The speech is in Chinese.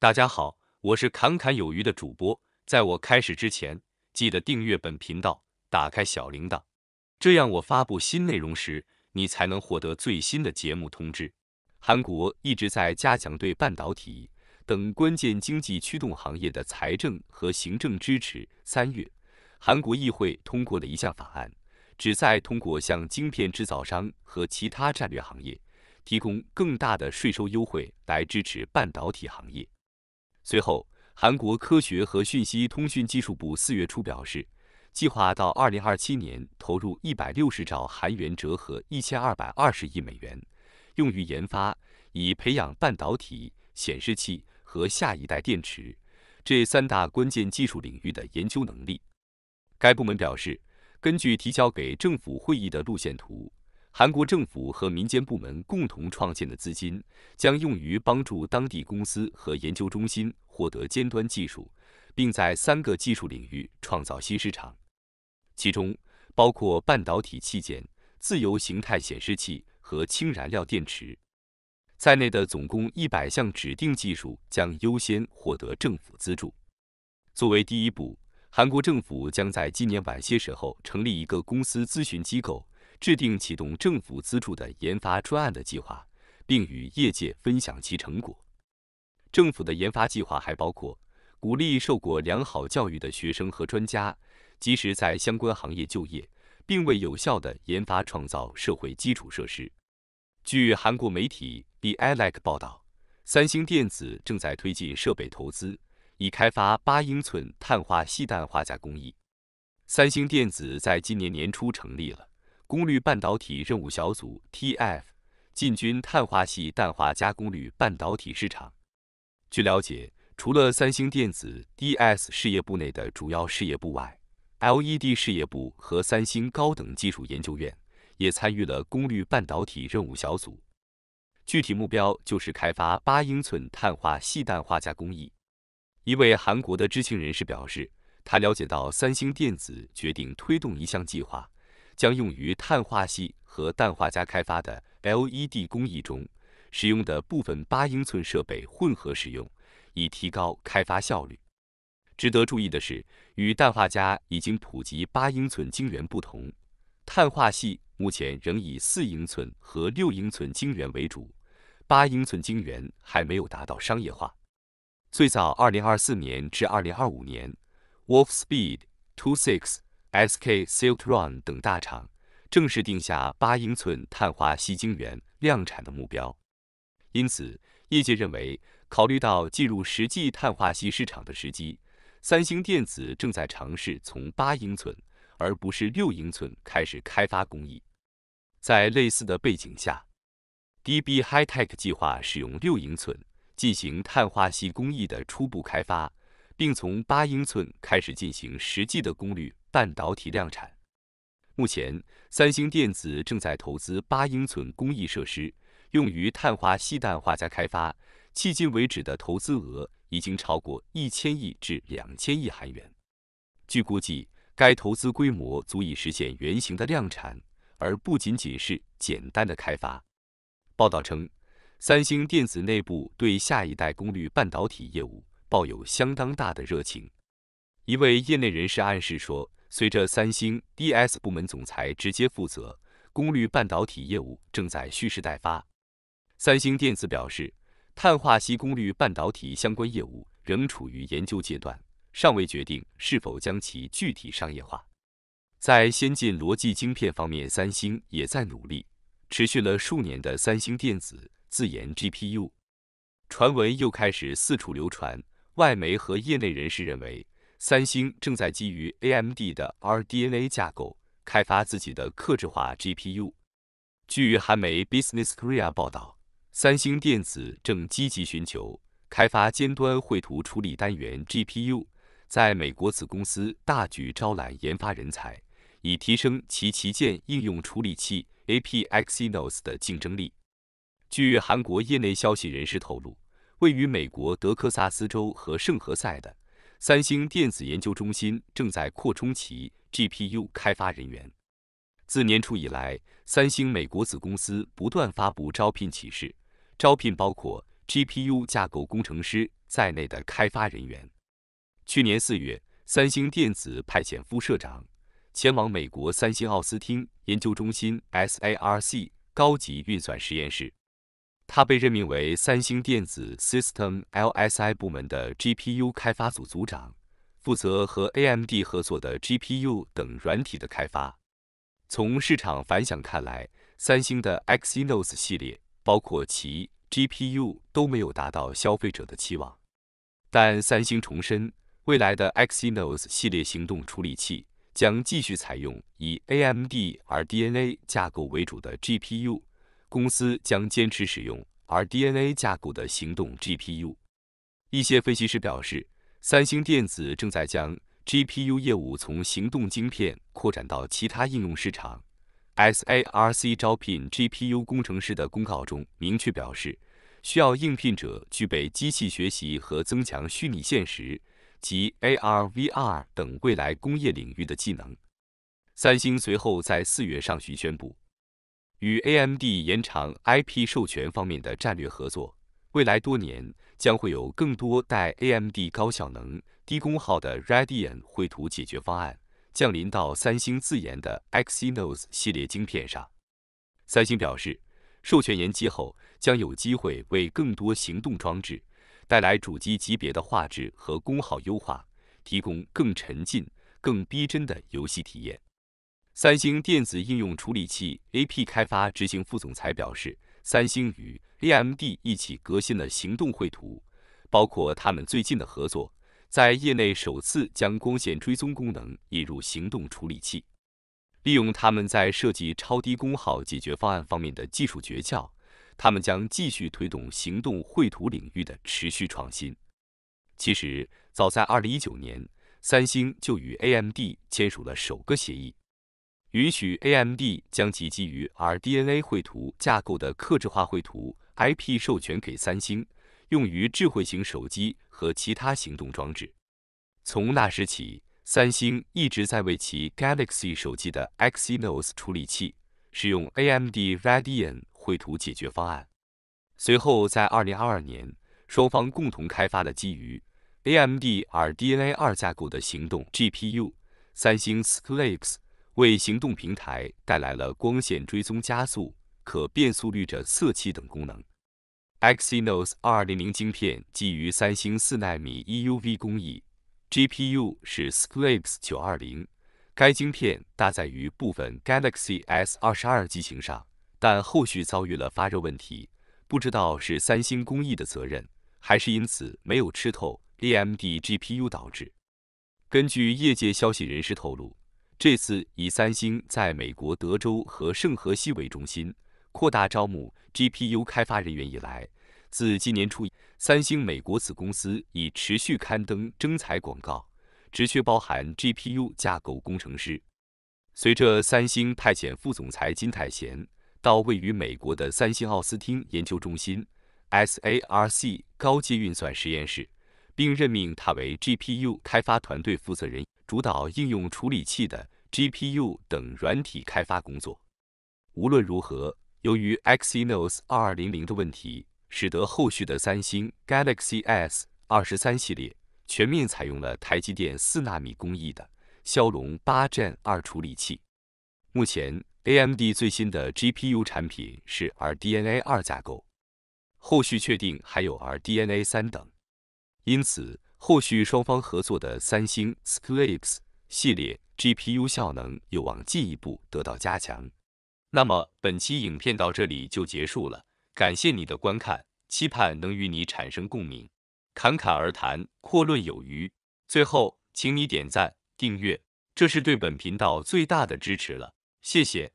大家好，我是侃侃有余的主播。在我开始之前，记得订阅本频道，打开小铃铛，这样我发布新内容时，你才能获得最新的节目通知。韩国一直在加强对半导体等关键经济驱动行业的财政和行政支持。三月，韩国议会通过了一项法案，旨在通过向晶片制造商和其他战略行业提供更大的税收优惠来支持半导体行业。随后，韩国科学和讯息通讯技术部四月初表示，计划到二零二七年投入一百六十兆韩元（折合一千二百二十亿美元），用于研发以培养半导体、显示器和下一代电池这三大关键技术领域的研究能力。该部门表示，根据提交给政府会议的路线图。韩国政府和民间部门共同创建的资金将用于帮助当地公司和研究中心获得尖端技术，并在三个技术领域创造新市场，其中包括半导体器件、自由形态显示器和氢燃料电池在内的总共一百项指定技术将优先获得政府资助。作为第一步，韩国政府将在今年晚些时候成立一个公司咨询机构。制定启动政府资助的研发专案的计划，并与业界分享其成果。政府的研发计划还包括鼓励受过良好教育的学生和专家及时在相关行业就业，并为有效的研发创造社会基础设施。据韩国媒体 b l a i 报道，三星电子正在推进设备投资，以开发八英寸碳化矽氮化镓工艺。三星电子在今年年初成立了。功率半导体任务小组 （TF） 进军碳化系氮化镓功率半导体市场。据了解，除了三星电子 DS 事业部内的主要事业部外，LED 事业部和三星高等技术研究院也参与了功率半导体任务小组。具体目标就是开发八英寸碳化系氮化镓工艺。一位韩国的知情人士表示，他了解到三星电子决定推动一项计划。将用于碳化系和氮化镓开发的 LED 工艺中使用的部分八英寸设备混合使用，以提高开发效率。值得注意的是，与氮化镓已经普及八英寸晶圆不同，碳化系目前仍以四英寸和六英寸晶圆为主，八英寸晶圆还没有达到商业化。最早，二零二四年至二零二五年，Wolf Speed to Six。SK Siltron 等大厂正式定下八英寸碳化烯晶圆量产的目标，因此业界认为，考虑到进入实际碳化烯市场的时机，三星电子正在尝试从八英寸而不是六英寸开始开发工艺。在类似的背景下，DB Hi Tech 计划使用六英寸进行碳化烯工艺的初步开发，并从八英寸开始进行实际的功率。半导体量产，目前三星电子正在投资八英寸工艺设施，用于碳化硅氮化镓开发。迄今为止的投资额已经超过一千亿至两千亿韩元。据估计，该投资规模足以实现原型的量产，而不仅仅是简单的开发。报道称，三星电子内部对下一代功率半导体业务抱有相当大的热情。一位业内人士暗示说。随着三星 DS 部门总裁直接负责功率半导体业务，正在蓄势待发。三星电子表示，碳化硅功率半导体相关业务仍处于研究阶段，尚未决定是否将其具体商业化。在先进逻辑晶片方面，三星也在努力。持续了数年的三星电子自研 GPU 传闻又开始四处流传，外媒和业内人士认为。三星正在基于 AMD 的 RDNA 架构开发自己的克制化 GPU。据韩媒《Business Korea》报道，三星电子正积极寻求开发尖端绘图处理单元 GPU，在美国子公司大举招揽研发人才，以提升其旗舰应用处理器 a p x x n o s 的竞争力。据韩国业内消息人士透露，位于美国德克萨斯州和圣何塞的。三星电子研究中心正在扩充其 GPU 开发人员。自年初以来，三星美国子公司不断发布招聘启事，招聘包括 GPU 架构工程师在内的开发人员。去年四月，三星电子派遣副社长前往美国三星奥斯汀研究中心 （SARC） 高级运算实验室。他被任命为三星电子 System LSI 部门的 GPU 开发组组长，负责和 AMD 合作的 GPU 等软体的开发。从市场反响看来，三星的 Exynos 系列包括其 GPU 都没有达到消费者的期望。但三星重申，未来的 Exynos 系列行动处理器将继续采用以 AMD RDNA 架构为主的 GPU。公司将坚持使用 R D N A 架构的行动 G P U。一些分析师表示，三星电子正在将 G P U 业务从行动晶片扩展到其他应用市场。S A R C 招聘 G P U 工程师的公告中明确表示，需要应聘者具备机器学习和增强虚拟现实及 A R V R 等未来工业领域的技能。三星随后在四月上旬宣布。与 AMD 延长 IP 授权方面的战略合作，未来多年将会有更多带 AMD 高效能、低功耗的 Radeon 绘图解决方案降临到三星自研的 Exynos 系列晶片上。三星表示，授权延期后将有机会为更多行动装置带来主机级别的画质和功耗优化，提供更沉浸、更逼真的游戏体验。三星电子应用处理器 AP 开发执行副总裁表示，三星与 AMD 一起革新了行动绘图，包括他们最近的合作，在业内首次将光线追踪功能引入行动处理器。利用他们在设计超低功耗解决方案方面的技术诀窍，他们将继续推动行动绘图领域的持续创新。其实，早在2019年，三星就与 AMD 签署了首个协议。允许 AMD 将其基于 RDNA 绘图架构的克制化绘图 IP 授权给三星，用于智慧型手机和其他行动装置。从那时起，三星一直在为其 Galaxy 手机的 Exynos 处理器使用 AMD Radeon 绘图解决方案。随后，在2022年，双方共同开发了基于 AMD RDNA 二架构的行动 GPU，三星 s k l a k e s 为行动平台带来了光线追踪、加速、可变速率着色器等功能。Exynos 2200晶片基于三星四纳米 EUV 工艺，GPU 是 s c l a k e 920。该晶片搭载于部分 Galaxy S22 机型上，但后续遭遇了发热问题，不知道是三星工艺的责任，还是因此没有吃透 AMD GPU 导致。根据业界消息人士透露。这次以三星在美国德州和圣荷西为中心扩大招募 GPU 开发人员以来，自今年初，三星美国子公司已持续刊登征才广告，直缺包含 GPU 架构工程师。随着三星派遣副总裁金泰贤到位于美国的三星奥斯汀研究中心 （SARC） 高阶运算实验室，并任命他为 GPU 开发团队负责人。主导应用处理器的 GPU 等软体开发工作。无论如何，由于 Exynos 2200的问题，使得后续的三星 Galaxy S 23系列全面采用了台积电四纳米工艺的骁龙8 Gen 2处理器。目前 AMD 最新的 GPU 产品是 RDNA 2架构，后续确定还有 RDNA 3等。因此。后续双方合作的三星 SKLIPS 系列 GPU 效能有望进一步得到加强。那么本期影片到这里就结束了，感谢你的观看，期盼能与你产生共鸣。侃侃而谈，阔论有余。最后，请你点赞、订阅，这是对本频道最大的支持了，谢谢。